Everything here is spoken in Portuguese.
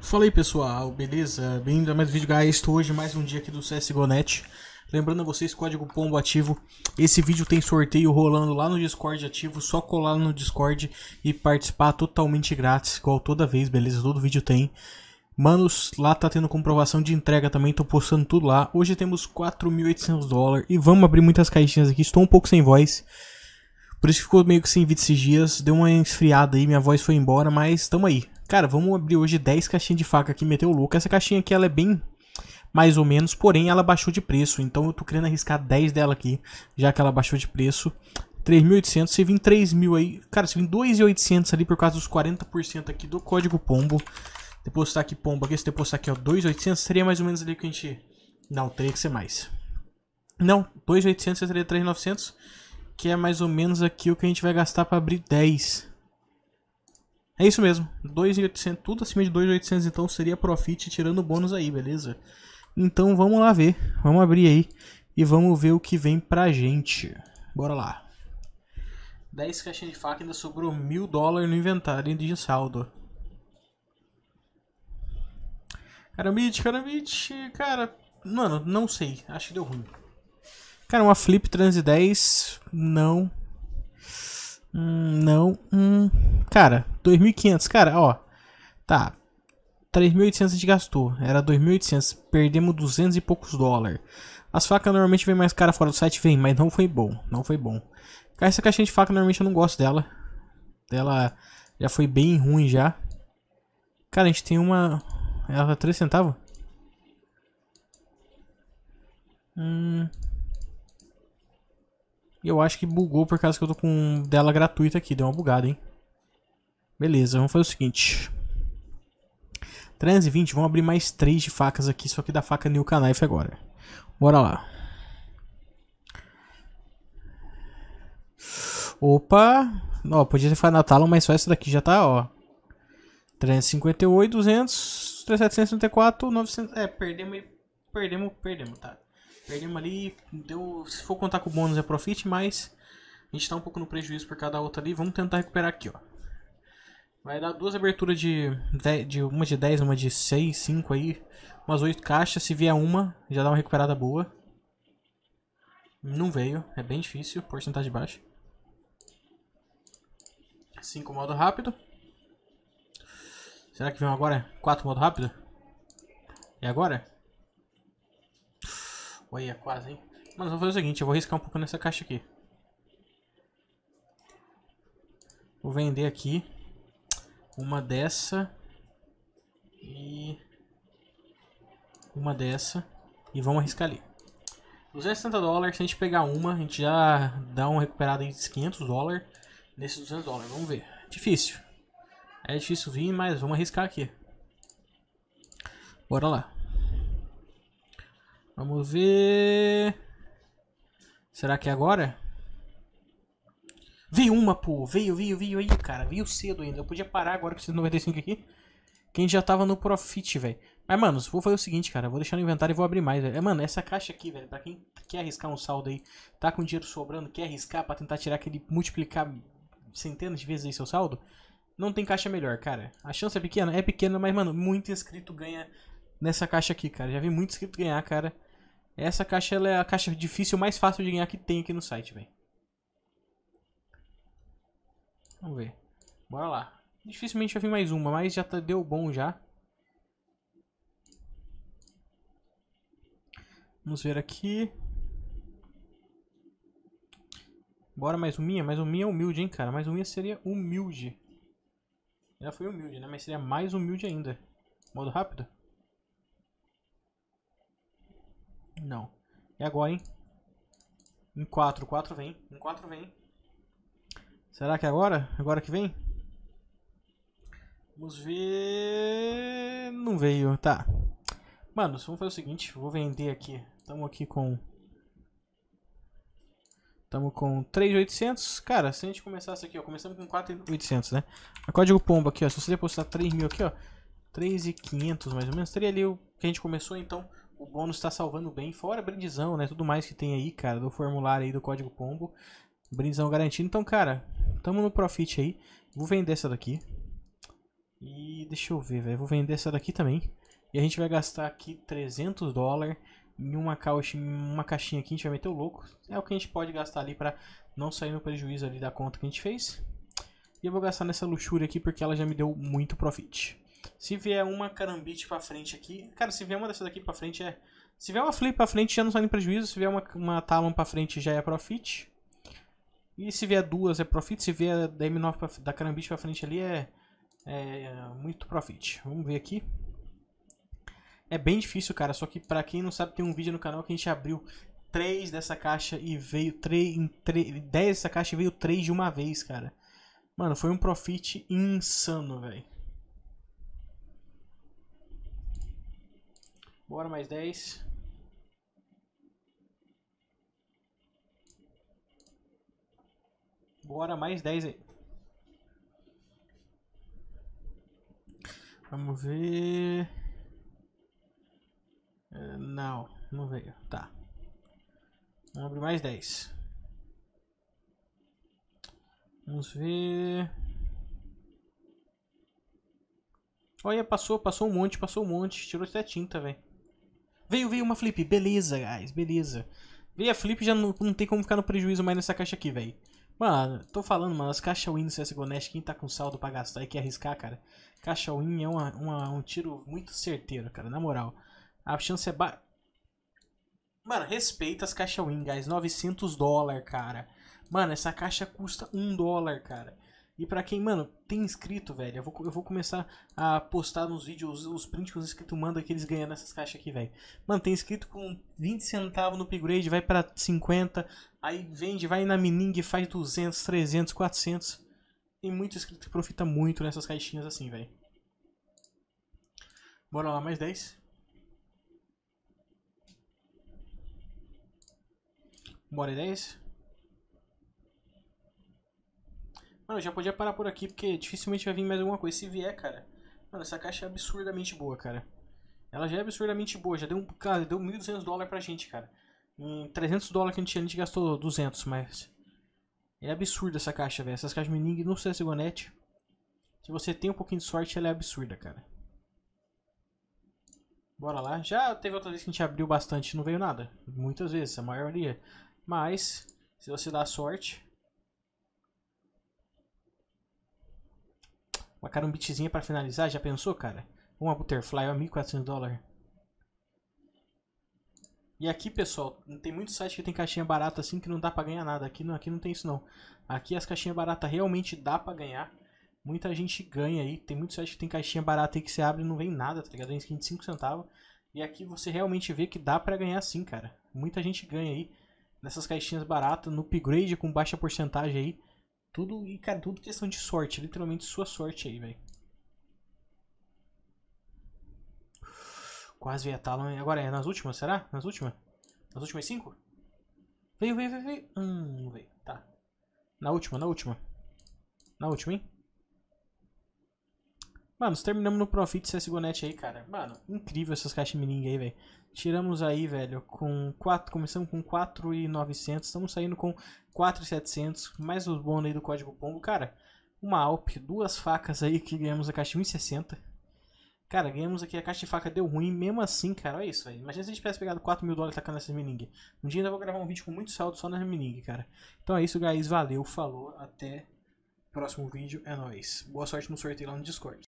Fala aí pessoal, beleza? Bem-vindo a mais um vídeo, guys. Estou hoje mais um dia aqui do CSGONET. Lembrando a vocês, código POMBO ativo. Esse vídeo tem sorteio rolando lá no Discord ativo. Só colar no Discord e participar totalmente grátis, igual toda vez, beleza? Todo vídeo tem. Manos, lá tá tendo comprovação de entrega também, tô postando tudo lá. Hoje temos 4.800 dólares e vamos abrir muitas caixinhas aqui. Estou um pouco sem voz, por isso que ficou meio que sem vídeo esses dias. Deu uma esfriada aí, minha voz foi embora, mas tamo aí. Cara, vamos abrir hoje 10 caixinhas de faca aqui meteu meter o louco. Essa caixinha aqui ela é bem mais ou menos, porém ela baixou de preço. Então eu tô querendo arriscar 10 dela aqui, já que ela baixou de preço. 3.800, se vir 3.000 aí, cara, se vir 2.800 ali por causa dos 40% aqui do código pombo. Depositar aqui pombo aqui, se depositar aqui, ó, 2.800 seria mais ou menos ali que a gente... Não, teria que ser mais. Não, 2.800 seria 3.900, que é mais ou menos aqui o que a gente vai gastar para abrir 10. É isso mesmo. 2.800, tudo acima de 2.800 então seria profit tirando o bônus aí, beleza? Então vamos lá ver. Vamos abrir aí e vamos ver o que vem pra gente. Bora lá. 10 caixinhas de faca ainda sobrou mil dólares no inventário de saldo. Carambite, carambite, cara. Mano, não sei. Acho que deu ruim. Cara, uma Flip Trans 10 não Hum, não. Hum, cara, 2.500. Cara, ó. Tá. 3.800 a gente gastou. Era 2.800. Perdemos 200 e poucos dólares. As facas normalmente vem mais cara fora do site. Vem, mas não foi bom. Não foi bom. Essa caixinha de faca normalmente eu não gosto dela. Ela já foi bem ruim já. Cara, a gente tem uma... Ela tá 3 centavos? Hum... E eu acho que bugou por causa que eu tô com dela gratuita aqui. Deu uma bugada, hein? Beleza, vamos fazer o seguinte. 320, vamos abrir mais 3 de facas aqui, só que da faca New Knife agora. Bora lá. Opa! Ó, podia ter falado mas só essa daqui já tá, ó. 358, 200, 334, 900... É, perdemos, perdemos, perdemos, tá. Perdemos ali, deu, se for contar com o bônus é profit, mas a gente está um pouco no prejuízo por cada outra ali. Vamos tentar recuperar aqui, ó. Vai dar duas aberturas de, de uma de 10, uma de 6, 5 aí. Umas 8 caixas. Se vier uma, já dá uma recuperada boa. Não veio. É bem difícil. Porcentagem baixa. 5 modo rápido. Será que vem agora? 4 modo rápido? E é agora? Olha, quase, hein? Mas vou fazer o seguinte, eu vou riscar um pouco nessa caixa aqui. Vou vender aqui uma dessa e uma dessa e vamos arriscar ali. 260 dólares, se a gente pegar uma, a gente já dá uma recuperada em 500 dólares nesses 200 dólares. Vamos ver. Difícil. É difícil vir, mas vamos arriscar aqui. Bora lá. Vamos ver. Será que é agora? Veio uma, pô. Veio, veio, veio aí, cara. Veio cedo ainda. Eu podia parar agora com esses 95 aqui. Que a gente já tava no Profit, velho. Mas, mano, vou fazer o seguinte, cara. Vou deixar no inventário e vou abrir mais, velho. É, mano, essa caixa aqui, velho. Pra quem quer arriscar um saldo aí, tá com dinheiro sobrando, quer arriscar pra tentar tirar aquele... Multiplicar centenas de vezes aí seu saldo. Não tem caixa melhor, cara. A chance é pequena? É pequena, mas, mano, muito inscrito ganha nessa caixa aqui, cara. Já vi muito inscrito ganhar, cara. Essa caixa ela é a caixa difícil mais fácil de ganhar que tem aqui no site, velho. Vamos ver. Bora lá. Dificilmente vai vir mais uma, mas já tá, deu bom já. Vamos ver aqui. Bora mais uma Mais uma é humilde, hein, cara. Mais uma seria humilde. Já foi humilde, né? Mas seria mais humilde ainda. Modo rápido. Não. E agora, hein? Em 4. 4 vem. Em 4 vem. Será que é agora? Agora que vem? Vamos ver... Não veio. Tá. Mano, vamos fazer o seguinte. Vou vender aqui. Tamo aqui com... Tamo com 3.800. Cara, se a gente começasse aqui, ó. Começamos com 4.800, né? O código pombo aqui, ó. Se você depositar 3.000 aqui, ó. 3.500 mais ou menos. Teria ali o que a gente começou, então o bônus tá salvando bem, fora brindizão, né? Tudo mais que tem aí, cara, do formulário aí do código pombo. Brindizão garantido. Então, cara, tamo no profit aí. Vou vender essa daqui. E deixa eu ver, velho. Vou vender essa daqui também. E a gente vai gastar aqui 300 dólares em uma caixa, uma caixinha aqui. A gente vai meter o louco. É o que a gente pode gastar ali para não sair no prejuízo ali da conta que a gente fez. E eu vou gastar nessa luxúria aqui porque ela já me deu muito profit. Se vier uma carambite pra frente aqui. Cara, se vier uma dessas daqui pra frente é. Se vier uma flip pra frente já não sai nem prejuízo. Se vier uma, uma Talon pra frente já é profit. E se vier duas é profit. Se vier da M9 pra, da carambite pra frente ali é, é, muito profit. Vamos ver aqui. É bem difícil, cara. Só que pra quem não sabe, tem um vídeo no canal que a gente abriu 3 dessa caixa e veio 3, 3 10 dessa caixa e veio 3 de uma vez, cara. Mano, foi um profit insano, velho. Bora mais 10. Bora mais 10 aí. Vamos ver. É, não, não veio. Tá. Vamos abrir mais 10. Vamos ver. Olha, passou, passou um monte, passou um monte. Tirou até tinta, velho. Veio, veio uma flip. Beleza, guys. Beleza. Veio a flip, já não, não tem como ficar no prejuízo mais nessa caixa aqui, velho. Mano, tô falando, mano, as caixa win no CSGO Nash, quem tá com saldo pra gastar e quer arriscar, cara. Caixa win é uma, uma um tiro muito certeiro, cara, na moral. A chance é ba... Mano, respeita as caixa win, guys. 900 dólares, cara. Mano, essa caixa custa 1 dólar, cara. E para quem, mano, tem inscrito, velho, eu vou, eu vou começar a postar nos vídeos os prints que os inscritos mandam que eles ganham nessas caixas aqui, velho. Mano, tem inscrito com 20 centavos no upgrade, vai para 50, aí vende, vai na Mining, faz 200, 300, 400. Tem muito inscrito que profita muito nessas caixinhas assim, velho. Bora lá, mais 10. Bora 10. Mano, já podia parar por aqui, porque dificilmente vai vir mais alguma coisa. Se vier, cara... Mano, essa caixa é absurdamente boa, cara. Ela já é absurdamente boa. Já deu, cara, deu 1.200 dólares pra gente, cara. Em 300 dólares que a gente, a gente gastou 200, mas... É absurda essa caixa, velho. Essas caixas Mining no CSGONet. É se você tem um pouquinho de sorte, ela é absurda, cara. Bora lá. Já teve outra vez que a gente abriu bastante e não veio nada. Muitas vezes, a maioria. Mas, se você dá sorte, Uma carambitezinha pra finalizar, já pensou, cara? Uma Butterfly, ó, 1.400 dólares. E aqui, pessoal, tem muito site que tem caixinha barata assim que não dá pra ganhar nada. Aqui não, aqui não tem isso não. Aqui as caixinhas baratas realmente dá pra ganhar. Muita gente ganha aí. Tem muito site que tem caixinha barata aí que você abre e não vem nada, tá ligado? Vem skin de 5 centavos. E aqui você realmente vê que dá pra ganhar sim, cara. Muita gente ganha aí nessas caixinhas baratas, no upgrade com baixa porcentagem aí. Tudo, e cara, tudo questão de sorte, literalmente sua sorte aí, velho. Quase veio a Talon. Agora é nas últimas, será? Nas últimas? Nas últimas cinco? Veio, veio, veio, veio. Hum, veio. Tá. Na última, na última. Na última, hein? Mano, terminamos no Profit CSGONet aí, cara. Mano, incrível essas caixas mining aí, velho. Tiramos aí, velho, com 4, começamos com 4,900, estamos saindo com 4,700, mais os bônus aí do código pombo. Cara, uma Alp, duas facas aí que ganhamos a caixa 1,60. Cara, ganhamos aqui, a caixa de faca deu ruim, mesmo assim, cara, olha isso, velho. Imagina se a gente tivesse pegado 4 mil dólares tacando essas mining. Um dia ainda vou gravar um vídeo com muito saldo só nas mining, cara. Então é isso, guys, valeu, falou, até próximo vídeo, é nóis. Boa sorte no sorteio lá no Discord.